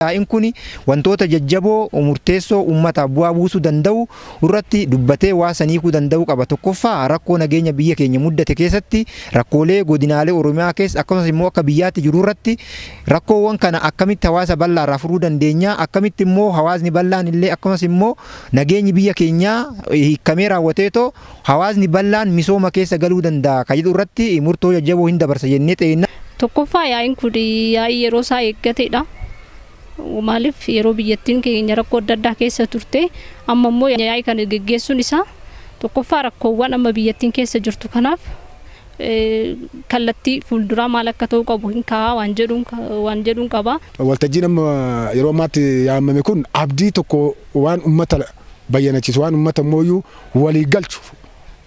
Daa'in kun wantoota jajjaboo murteessoo uummataaf bu'aa buusuu danda'u irratti dubbatee waa saniikuu danda'u qaba. Tokkoffaa rakkoo nageenya biyya keenya muddate keessatti rakkoolee godinaalee Oromiyaa keessa akkasumas immoo akka biyyaatti jiru irratti rakkoowwan kana akkamitti hawaasa bal'aarraa furuu dandeenya akkamitti immoo hawaasni bal'aan illee akkasumas immoo nageenyi biyya keenyaa eh, hiikamee raawwateetoo hawaasni bal'aan misooma keessa galuu danda'a kan jedhu irratti murtoo jajjaboo hin dabarsa jennee Tokkoffaa yaa'iin kun yaa'ii yeroo isaa eeggateedha. maaliif yeroo biyyattiin keenya rakkoo adda addaa keessa turte amma immoo yaa'ii kana geggeessuun isaa tokkoffaa rakkoowwan amma biyyattiin keessa jirtu kanaaf e, kallattii fuulduraa maal akka ta'u qabu hin kaa'aa waan jedhuun waan jedhuun qaba. Waltajjiin amma yeroo ammaatti yaamame kun abdii tokko waan uummata bayyanachiisu waan uummata mooyyuu walii galchu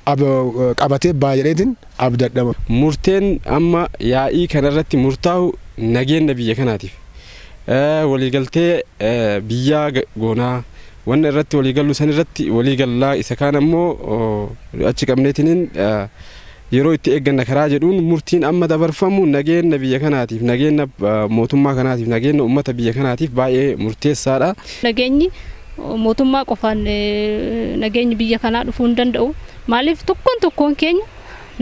e, qabatee abda abdadhama. Murteen amma yaa'ii kanarratti murtaa'u nageenna biyya kanaatiif. waliigaltee biyyaa goonaa wanna irratti waliigallu san irratti waliigallaa isa kaan ammoo achi qabneetiniin yeroo itti eegganna karaa jedhuun murtiin amma dabarfamu nageenya biyya kanaatiif nageenya mootummaa kanaatiif nageenya uummata biyya kanaatiif baay'ee murteessaadha. Nageenyi mootummaa qofaan nageenyi biyya kanaa dhufuu hin danda'u maaliif tokkoon tokkoon keenya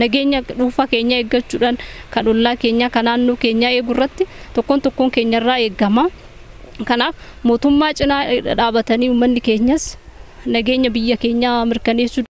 nageenya dhuunfaa keenya eeggachuudhaan kan ollaa keenyaa kan naannoo keenyaa eegu irratti tokkoon tokkoon keenyarraa eegama. Kanaaf mootummaa cinaa dhaabbatanii uummanni keenyas nageenya biyya keenyaa mirkaneessuu